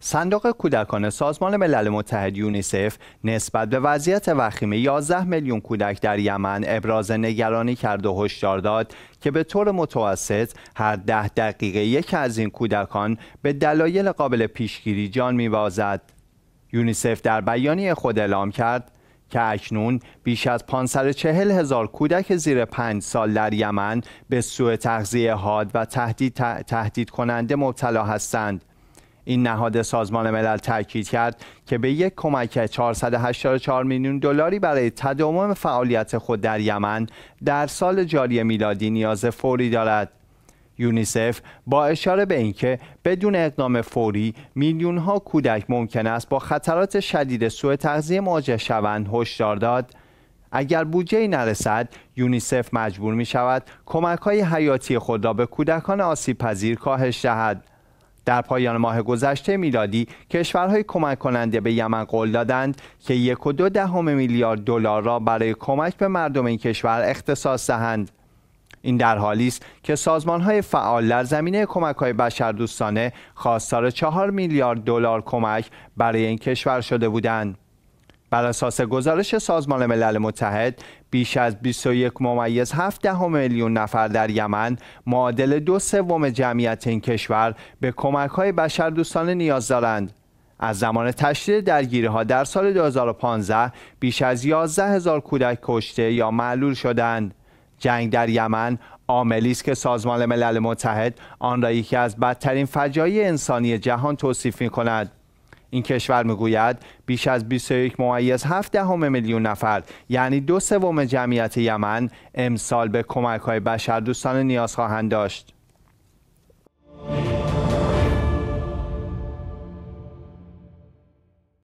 صندوق کودکان سازمان ملل متحد یونیسف نسبت به وضعیت وخیم 11 میلیون کودک در یمن ابراز نگرانی کرد و هشدار داد که به طور متوسط هر ده دقیقه یک از این کودکان به دلایل قابل پیشگیری جان میبازد. یونیسف در بیانیه خود اعلام کرد که اکنون بیش از 540 هزار کودک زیر 5 سال در یمن به سوء تغذیه حاد و تهدید تهدید کننده مبتلا هستند. این نهاد سازمان ملل تاکید کرد که به یک کمک 484 میلیون دلاری برای تداوم فعالیت خود در یمن در سال جاری میلادی نیاز فوری دارد یونیسف با اشاره به اینکه بدون اقدام فوری میلیون ها کودک ممکن است با خطرات شدید سوء تغذیه مواجه شوند هشدار داد اگر بودجه نرسد یونیسف مجبور می شود کمک های حیاتی خود را به کودکان آسیب پذیر کاهش دهد در پایان ماه گذشته میلادی کشورهای کمک کننده به یمن قول دادند که یک و دو دهم میلیارد دلار را برای کمک به مردم این کشور اختصاص دهند این در حالی است که سازمان های فعال در زمینه کمک های بشردوستانه خواستار چهار میلیارد دلار کمک برای این کشور شده بودند. بر اساس گزارش سازمان ملل متحد بیش از 21 ممیز 7 دهم میلیون نفر در یمن معادل دو سوم جمعیت این کشور به کمک های بشر دوستان نیاز دارند. از زمان تشدید درگیری ها در سال 2015 بیش از 11 هزار کودک کشته یا معلول شدند. جنگ در یمن عاملی است که سازمان ملل متحد آن را یکی از بدترین فجایع انسانی جهان توصیف می کند. این کشور میگوید بیش از 21 ممیز 7 دهم میلیون نفر یعنی دو سوم جمعیت یمن امسال به کمک های بشر دوستان نیاز خواهند داشت.